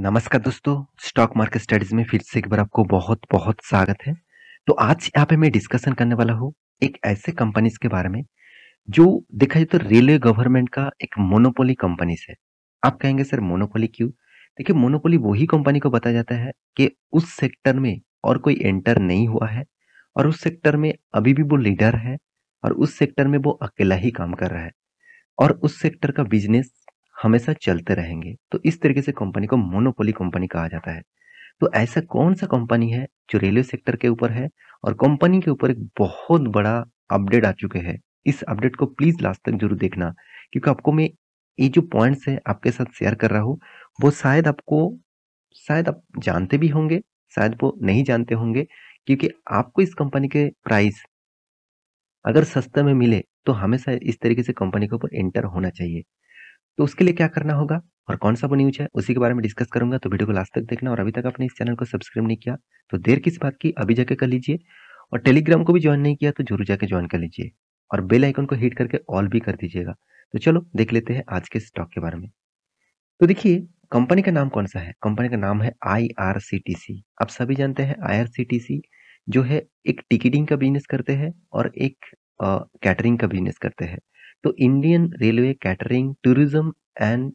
नमस्कार दोस्तों stock market studies में फिर से एक बार आपको बहुत बहुत स्वागत है तो आज यहाँ पे मैं डिस्कशन करने वाला हूँ एक ऐसे कंपनीज के बारे में जो देखा जाए तो रेलवे गवर्नमेंट का एक मोनोपोली कंपनीज है आप कहेंगे सर मोनोपोली क्यों देखिए मोनोपोली वही कंपनी को बताया जाता है कि उस सेक्टर में और कोई एंटर नहीं हुआ है और उस सेक्टर में अभी भी वो लीडर है और उस सेक्टर में वो अकेला ही काम कर रहा है और उस सेक्टर का बिजनेस हमेशा चलते रहेंगे तो इस तरीके से कंपनी को मोनोपोली कंपनी कहा जाता है तो ऐसा कौन सा कंपनी है जो रेलवे सेक्टर के ऊपर है और कंपनी के ऊपर एक बहुत बड़ा अपडेट आ चुके हैं इस अपडेट को प्लीज़ लास्ट तक जरूर देखना क्योंकि आपको मैं ये जो पॉइंट्स है आपके साथ शेयर कर रहा हूँ वो शायद आपको शायद आप जानते भी होंगे शायद वो नहीं जानते होंगे क्योंकि आपको इस कंपनी के प्राइस अगर सस्ते में मिले तो हमेशा इस तरीके से कंपनी के ऊपर एंटर होना चाहिए तो उसके लिए क्या करना होगा और कौन सा वो न्यूज है उसी के बारे में डिस्कस करूंगा तो वीडियो को लास्ट तक देखना और अभी तक आपने इस चैनल को सब्सक्राइब नहीं किया तो देर किस बात की अभी जाके कर लीजिए और टेलीग्राम को भी ज्वाइन नहीं किया तो जरूर जाके ज्वाइन कर लीजिए और बेल आइकन को हिट करके ऑल भी कर दीजिएगा तो चलो देख लेते हैं आज के स्टॉक के बारे में तो देखिए कंपनी का नाम कौन सा है कंपनी का नाम है आई आप सभी जानते हैं आई जो है एक टिकटिंग का बिजनेस करते हैं और एक कैटरिंग का बिजनेस करते हैं तो Indian railway catering tourism and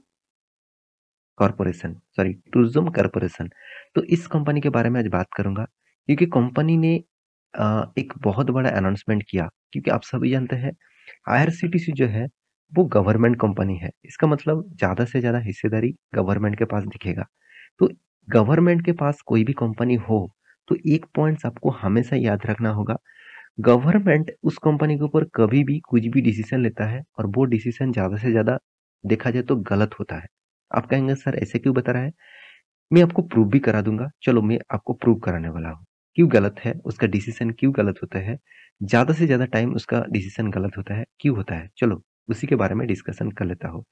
corporation sorry tourism corporation तो इस कंपनी के बारे में आज बात करूंगा क्योंकि कंपनी ने एक बहुत बड़ा अनाउंसमेंट किया क्योंकि आप सभी जानते हैं आईआरसीटीसी जो है वो गवर्नमेंट कंपनी है इसका मतलब ज़्यादा से ज़्यादा हिस्सेदारी गवर्नमेंट के पास दिखेगा तो गवर्नमेंट के पास कोई भी कंपनी हो तो एक पॉइंट आपको हमेशा याद रखना होगा गवर्नमेंट उस कंपनी के ऊपर कभी भी कुछ भी डिसीजन लेता है और वो डिसीजन ज़्यादा से ज़्यादा देखा जाए तो गलत होता है आप कहेंगे सर ऐसे क्यों बता रहा है मैं आपको प्रूव भी करा दूंगा चलो मैं आपको प्रूव कराने वाला हूँ क्यों गलत है उसका डिसीजन क्यों गलत होता है ज़्यादा से ज़्यादा टाइम उसका डिसीजन गलत होता है क्यों होता है चलो उसी के बारे में डिस्कशन कर लेता हूँ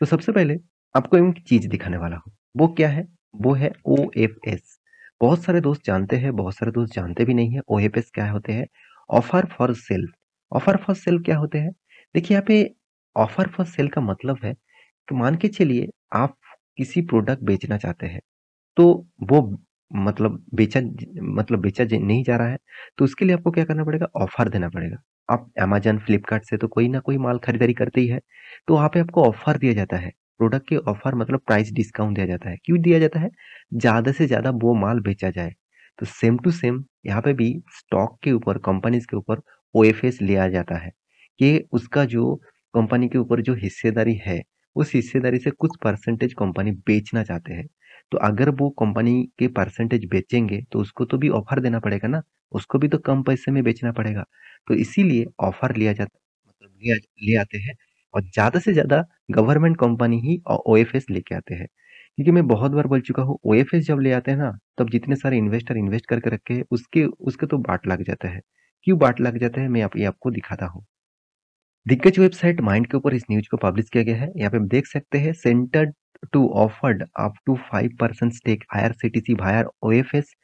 तो सबसे पहले आपको एक चीज़ दिखाने वाला हो वो क्या है वो है ओ एफ एस बहुत सारे दोस्त जानते हैं बहुत सारे दोस्त जानते भी नहीं है ओ एफ एस क्या होते हैं offer for sale offer for sale क्या होते हैं देखिए यहाँ पे ऑफर फॉर सेल का मतलब है कि मान के चलिए आप किसी प्रोडक्ट बेचना चाहते हैं तो वो मतलब बेचा मतलब बेचा नहीं जा रहा है तो उसके लिए आपको क्या करना पड़ेगा ऑफर देना पड़ेगा आप अमेजन फ्लिपकार्ट से तो कोई ना कोई माल खरीदारी करते ही है तो वहाँ पे आपको ऑफर दिया जाता है प्रोडक्ट के ऑफर मतलब प्राइस डिस्काउंट दिया जाता है क्यों दिया जाता है ज़्यादा से ज़्यादा वो माल बेचा जाए तो सेम टू सेम यहाँ पे भी स्टॉक के ऊपर कंपनीज के ऊपर ओ लिया जाता है कि उसका जो कंपनी के ऊपर जो हिस्सेदारी है उस हिस्सेदारी से कुछ परसेंटेज कंपनी बेचना चाहते हैं तो अगर वो कंपनी के परसेंटेज बेचेंगे तो उसको तो भी ऑफर देना पड़ेगा ना उसको भी तो कम पैसे में बेचना पड़ेगा तो इसीलिए ऑफर लिया जाता मतलब लिया ले आते हैं और ज़्यादा से ज़्यादा गवर्नमेंट कंपनी ही ओ एफ लेके आते हैं क्योंकि मैं बहुत बार बोल चुका हूँ ओ जब ले आते हैं ना तब जितने सारे इन्वेस्टर इन्वेस्ट करके रखे हैं उसके उसके तो बाट लग जाता है क्यों बाट लग जाता है मैं आप, ये आपको दिखाता हूँ दिग्गज वेबसाइट माइंड के ऊपर इस न्यूज को पब्लिश किया गया है यहाँ पे आप देख सकते हैं centre to offered up to five percent stake I R C T C via O F S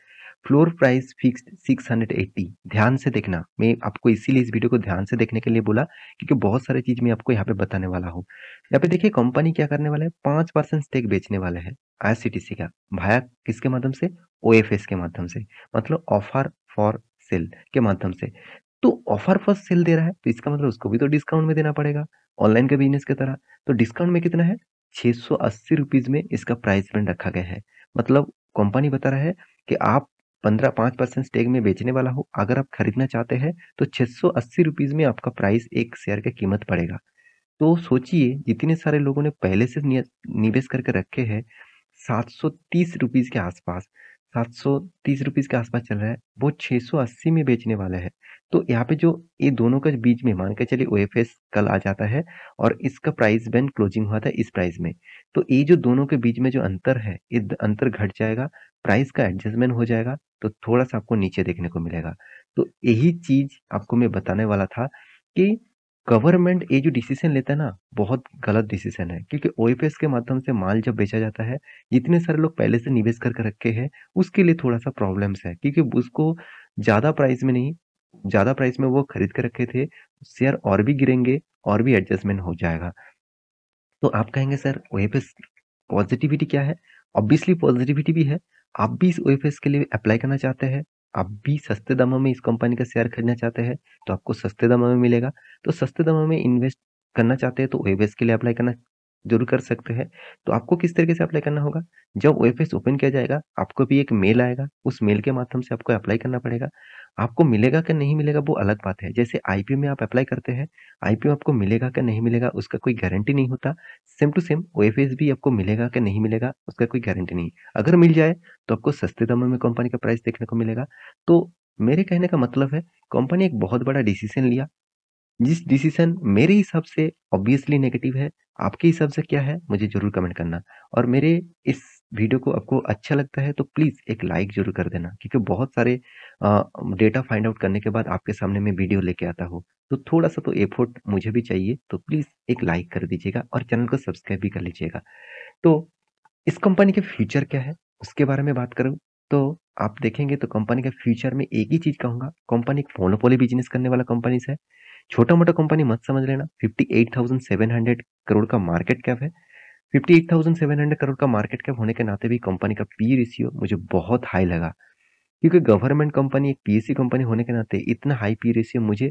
floor price fix 680 ध्यान से देखना मैं आपको इसीलिए इस वीडियो को ध्यान से देखने के लिए बोला क्योंकि बहुत सारी चीज़ मैं आपको यहाँ पे बताने वाला हूँ यहाँ पे देखिए कंपनी क्या करने वाला है पांच परसेंट स्टेक बेचने वाला है आई का भाया किसके माध्यम से ओ के माध्यम से मतलब ऑफर फॉर सेल के माध्यम से तो ऑफर फॉर सेल दे रहा है तो इसका मतलब उसको भी तो डिस्काउंट में देना पड़ेगा ऑनलाइन के बिजनेस की तरह तो डिस्काउंट में कितना है छह सौ में इसका प्राइस रेंट रखा गया है मतलब कंपनी बता रहा है कि आप पंद्रह पाँच परसेंट स्टेक में बेचने वाला हो अगर आप खरीदना चाहते हैं तो छः सौ अस्सी रुपीज़ में आपका प्राइस एक शेयर का कीमत पड़ेगा तो सोचिए जितने सारे लोगों ने पहले से निवेश करके रखे हैं सात सौ तीस रुपीज़ के आसपास सात सौ तीस रुपीज़ के आसपास चल रहा है वो छः सौ अस्सी में बेचने वाला है तो यहाँ पे जो ये दोनों के बीच में मान के चलिए ओ एफ एस कल आ जाता है और इसका प्राइस बैंड क्लोजिंग हुआ था इस प्राइस में तो ये जो दोनों के बीच में जो अंतर है ये अंतर घट जाएगा प्राइस का एडजस्टमेंट हो जाएगा तो थोड़ा सा आपको नीचे देखने को मिलेगा तो यही चीज आपको मैं बताने वाला था कि गवर्नमेंट ये जो डिसीजन लेता है ना बहुत गलत डिसीजन है क्योंकि ओ के माध्यम से माल जब बेचा जाता है जितने सारे लोग पहले से निवेश करके रखे हैं उसके लिए थोड़ा सा प्रॉब्लम्स है क्योंकि उसको ज़्यादा प्राइस में नहीं ज़्यादा प्राइस में वो खरीद कर रखे थे शेयर और भी गिरेंगे और भी एडजस्टमेंट हो जाएगा तो आप कहेंगे सर ओ पॉजिटिविटी क्या है ऑब्वियसली पॉजिटिविटी भी है आप भी इस ओएफएस के लिए अप्लाई करना चाहते हैं आप भी सस्ते दामों में इस कंपनी का शेयर खरीदना चाहते हैं तो आपको सस्ते दामों में मिलेगा तो सस्ते दामों में इन्वेस्ट करना चाहते हैं तो ओएफएस के लिए अप्लाई करना जरूर कर सकते हैं तो आपको किस तरीके से अप्लाई करना होगा जब ओ ओपन किया जाएगा आपको भी एक मेल आएगा उस मेल के माध्यम से आपको अप्लाई करना पड़ेगा आपको मिलेगा कि नहीं मिलेगा वो अलग बात है जैसे आईपीओ में आप अप्लाई करते हैं आईपीओ आपको मिलेगा कि नहीं मिलेगा उसका कोई गारंटी नहीं होता सेम टू सेम ओ भी आपको मिलेगा कि नहीं मिलेगा उसका कोई गारंटी नहीं अगर मिल जाए तो आपको सस्ते दामों में कंपनी का प्राइस देखने को मिलेगा तो मेरे कहने का मतलब है कंपनी एक बहुत बड़ा डिसीजन लिया जिस डिसीजन मेरे हिसाब से ऑब्वियसली नेगेटिव है आपके हिसाब से क्या है मुझे ज़रूर कमेंट करना और मेरे इस वीडियो को आपको अच्छा लगता है तो प्लीज़ एक लाइक ज़रूर कर देना क्योंकि बहुत सारे डेटा फाइंड आउट करने के बाद आपके सामने मैं वीडियो लेके आता हूँ तो थोड़ा सा तो एफर्ट मुझे भी चाहिए तो प्लीज़ एक लाइक कर दीजिएगा और चैनल को सब्सक्राइब भी कर लीजिएगा तो इस कंपनी के फ्यूचर क्या है उसके बारे में बात करूँ तो आप देखेंगे तो कंपनी के फ्यूचर में एक ही चीज़ कहूँगा कंपनी एक फोनोपोली बिजनेस करने वाला कंपनीज है छोटा मोटा कंपनी मत समझ लेना 58,700 करोड़ का मार्केट कैप है 58,700 करोड़ का मार्केट कैप होने के नाते भी कंपनी का पी रेशियो मुझे बहुत हाई लगा क्योंकि गवर्नमेंट कंपनी एक पीएससी कंपनी होने के नाते इतना हाई पी रेशियो मुझे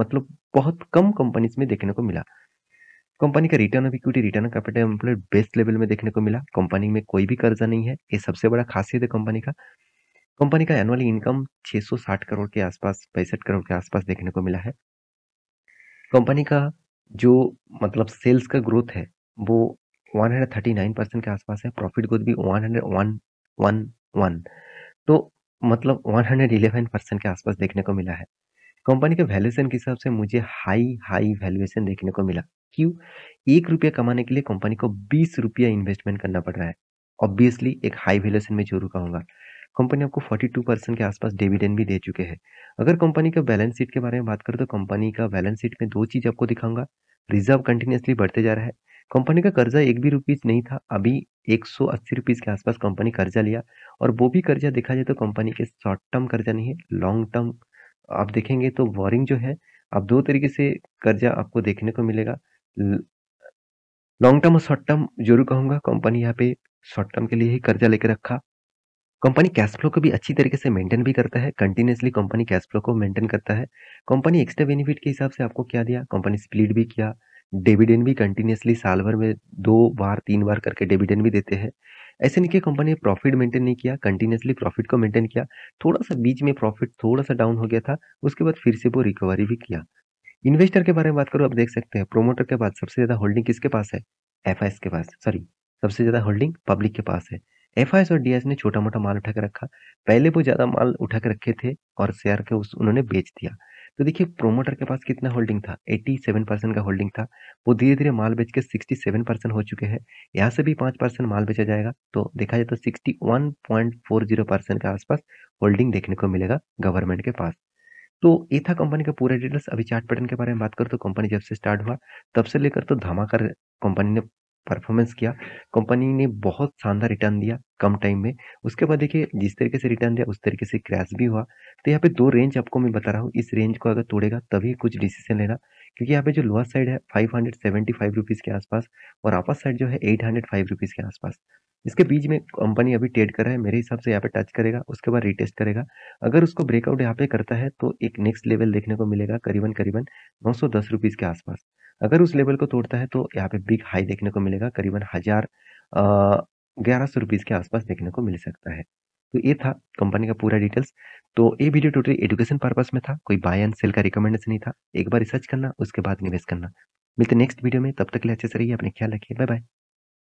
मतलब बहुत कम कंपनीज में देखने को मिला कंपनी का return of equity return capital employed best level में देखने को मिला कंपनी में कोई भी कर्जा नहीं है ये सबसे बड़ा खासियत है कंपनी का कंपनी का एनुअल इनकम 660 करोड़ के आसपास पैंसठ करोड़ के आसपास देखने को मिला है कंपनी का जो मतलब सेल्स का ग्रोथ है वो 139 परसेंट के आसपास है प्रॉफिट ग्रोथ भी 111 तो मतलब 111 परसेंट के आसपास देखने को मिला है कंपनी के वैल्यूएशन के हिसाब से मुझे हाई हाई वैल्यूएशन देखने को मिला क्यों एक रुपया कमाने के लिए कंपनी को बीस रुपया इन्वेस्टमेंट करना पड़ रहा है ऑब्वियसली एक हाई वैल्यूएशन में जरूर कहूँगा कंपनी आपको 42 परसेंट के आसपास डिविडेंड भी दे चुके हैं अगर कंपनी का बैलेंस शीट के बारे में बात करें तो कंपनी का बैलेंस शीट में दो चीज़ आपको दिखाऊंगा रिजर्व कंटिन्यूसली बढ़ते जा रहा है कंपनी का कर्जा एक भी रुपीज़ नहीं था अभी एक सौ अस्सी रुपीज़ के आसपास कंपनी कर्जा लिया और वो भी कर्जा देखा जाए तो कंपनी के शॉर्ट टर्म कर्जा नहीं है लॉन्ग टर्म आप देखेंगे तो वॉरिंग जो है आप दो तरीके से कर्जा आपको देखने को मिलेगा लॉन्ग टर्म और शॉर्ट टर्म जरूर कहूँगा कंपनी यहाँ पे शॉर्ट टर्म के लिए ही कर्जा लेके रखा कंपनी कैश फ्लो को भी अच्छी तरीके से मेंटेन भी करता है कंटिन्यूसली कंपनी कैश फ्लो को मेंटेन करता है कंपनी एक्स्ट्रा बेनिफिट के हिसाब से आपको क्या दिया कंपनी स्प्लिट भी किया डेविडेंड भी कंटिन्यूसली साल भर में दो बार तीन बार करके डेविडेंड भी देते हैं ऐसे नहीं कि कंपनी ने प्रॉफिट मेंटेन नहीं किया कंटिन्यूसली प्रॉफिट को मेंटेन किया थोड़ा सा बीच में प्रॉफिट थोड़ा सा डाउन हो गया था उसके बाद फिर से वो रिकवरी भी किया इन्वेस्टर के बारे में बात करो आप देख सकते हैं प्रोमोटर के बाद सबसे ज़्यादा होल्डिंग किसके पास है एफ के पास सॉरी सबसे ज़्यादा होल्डिंग पब्लिक के पास है एफ और डी ने छोटा मोटा माल उठा कर रखा पहले वो ज़्यादा माल उठा कर रखे थे और शेयर के उस उन्होंने बेच दिया तो देखिए प्रोमोटर के पास कितना होल्डिंग था 87 परसेंट का होल्डिंग था वो धीरे धीरे माल बेच के 67 परसेंट हो चुके हैं यहाँ से भी पाँच परसेंट माल बेचा जाएगा तो देखा जाए तो 61.40 परसेंट के आसपास होल्डिंग देखने को मिलेगा गवर्नमेंट के पास तो ये था कंपनी का पूरा डिटेल्स अभी चार्ट पैटर्न के बारे में बात करो तो कंपनी जब से स्टार्ट हुआ तब से लेकर तो धमाकर कंपनी ने परफॉर्मेंस किया कंपनी ने बहुत शानदार रिटर्न दिया कम टाइम में उसके बाद देखिए जिस तरीके से रिटर्न दिया उस तरीके से क्रैश भी हुआ तो यहाँ पे दो रेंज आपको मैं बता रहा हूँ इस रेंज को अगर तोड़ेगा तभी कुछ डिसीजन लेना क्योंकि यहाँ पे जो लोअर साइड है five hundred seventy five rupees के आसपास और अपर साइड जो है एट हंड्रेड फाइव रुपीज़ के आसपास इसके बीच में कंपनी अभी ट्रेड कर रहा है मेरे हिसाब से यहाँ पे टच करेगा उसके बाद रीटेस्ट करेगा अगर उसको ब्रेकआउट यहाँ पे करता है तो एक नेक्स्ट लेवल देखने को मिलेगा करीबन करीबन नौ सौ दस रुपीज़ के आसपास अगर उस लेवल को तोड़ता है तो यहाँ पे बिग हाई देखने को मिलेगा करीबन हज़ार ग्यारह सौ रुपीज़ के आसपास देखने को मिल सकता है तो ये था कंपनी का पूरा डिटेल्स तो ये वीडियो टोटली एजुकेशन पर्पज में था कोई बाय एंड सेल का रिकमेंडेशन नहीं था एक बार रिसर्च करना उसके बाद निवेश करना मिलते नेक्स्ट वीडियो में तब तक के लिए अच्छे से रहिए अपने ख्याल रखिए बाय बाय